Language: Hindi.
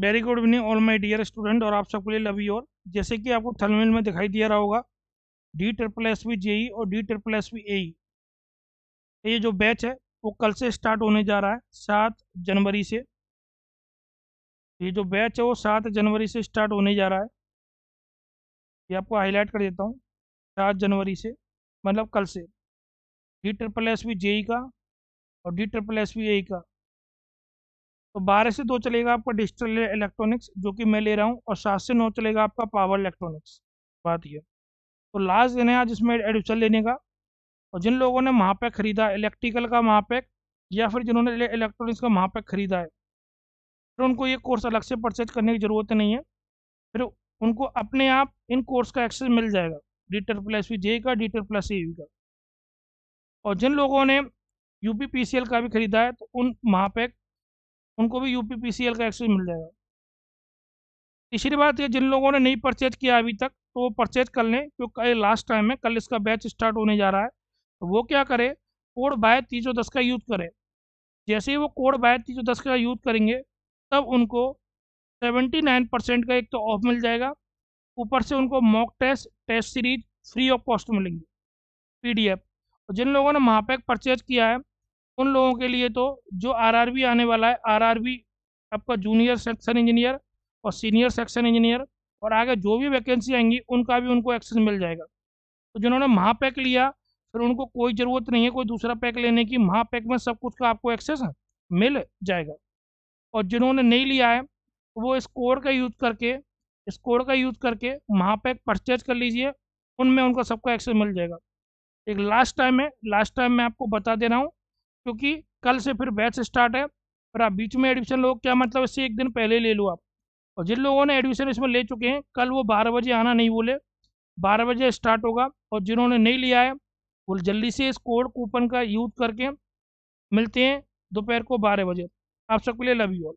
very good evening all my dear student और आप सबके लिए लव योर जैसे कि आपको थर्मिल में दिखाई दिया रहा होगा D triple S V JE और D triple S V A ये जो बैच है वो कल से स्टार्ट होने जा रहा है सात जनवरी से ये जो बैच है वो सात जनवरी से स्टार्ट होने जा रहा है ये आपको हाईलाइट कर देता हूँ सात जनवरी से मतलब कल से D triple S V JE का और D triple S V A का तो बारह से दो चलेगा आपका डिजिटल इलेक्ट्रॉनिक्स जो कि मैं ले रहा हूँ और सात से नौ चलेगा आपका पावर इलेक्ट्रॉनिक्स बात यह तो लास्ट दिन है आज इसमें एडमिशन लेने का और जिन लोगों ने महापैक खरीदा इलेक्ट्रिकल का महापैक या फिर जिन्होंने इलेक्ट्रॉनिक्स का महापैक खरीदा है फिर उनको ये कोर्स अलग से परचेज करने की ज़रूरत नहीं है फिर उनको अपने आप इन कोर्स का एक्सेस मिल जाएगा डीटर प्लस वी जे का डीटर प्लस ए का और जिन लोगों ने U P P C L का भी खरीदा है तो उन महापैक उनको भी यू पी का एक्सेस मिल जाएगा तीसरी बात ये जिन लोगों ने नहीं परचेज किया अभी तक तो वो परचेज कर लें क्योंकि लास्ट टाइम है कल इसका बैच स्टार्ट होने जा रहा है तो वो क्या करे कोड बाय तीन दस का यूज़ करे जैसे ही वो कोड बाय तीन दस का यूज़ करेंगे तब उनको सेवेंटी नाइन परसेंट का एक तो ऑफ मिल जाएगा ऊपर से उनको mock test test series free of cost मिलेंगी पी डी एफ जिन लोगों ने महापैक परचेज किया है उन लोगों के लिए तो जो आरआरबी आने वाला है आरआरबी आपका जूनियर सेक्शन इंजीनियर और सीनियर सेक्शन इंजीनियर और आगे जो भी वैकेंसी आएंगी उनका भी उनको एक्सेस मिल जाएगा तो जिन्होंने महापैक लिया फिर उनको कोई ज़रूरत नहीं है कोई दूसरा पैक लेने की महापैक में सब कुछ का आपको एक्सेस मिल जाएगा और जिन्होंने नहीं लिया है वो इस कोड का यूज करके इस कोड का यूज करके महापैक परचेज कर लीजिए उनमें उनका सबका एक्सेस मिल जाएगा एक लास्ट टाइम है लास्ट टाइम मैं आपको बता दे रहा हूँ क्योंकि कल से फिर बैच स्टार्ट है और आप बीच में एडमिशन लो क्या मतलब इससे एक दिन पहले ले लो आप और जिन लोगों ने एडमिशन इसमें ले चुके हैं कल वो बारह बजे आना नहीं बोले बारह बजे स्टार्ट होगा और जिन्होंने नहीं लिया है वो जल्दी से इस कोड कूपन का यूज करके मिलते हैं दोपहर को बारह बजे आप सबके लिए लव यू ऑल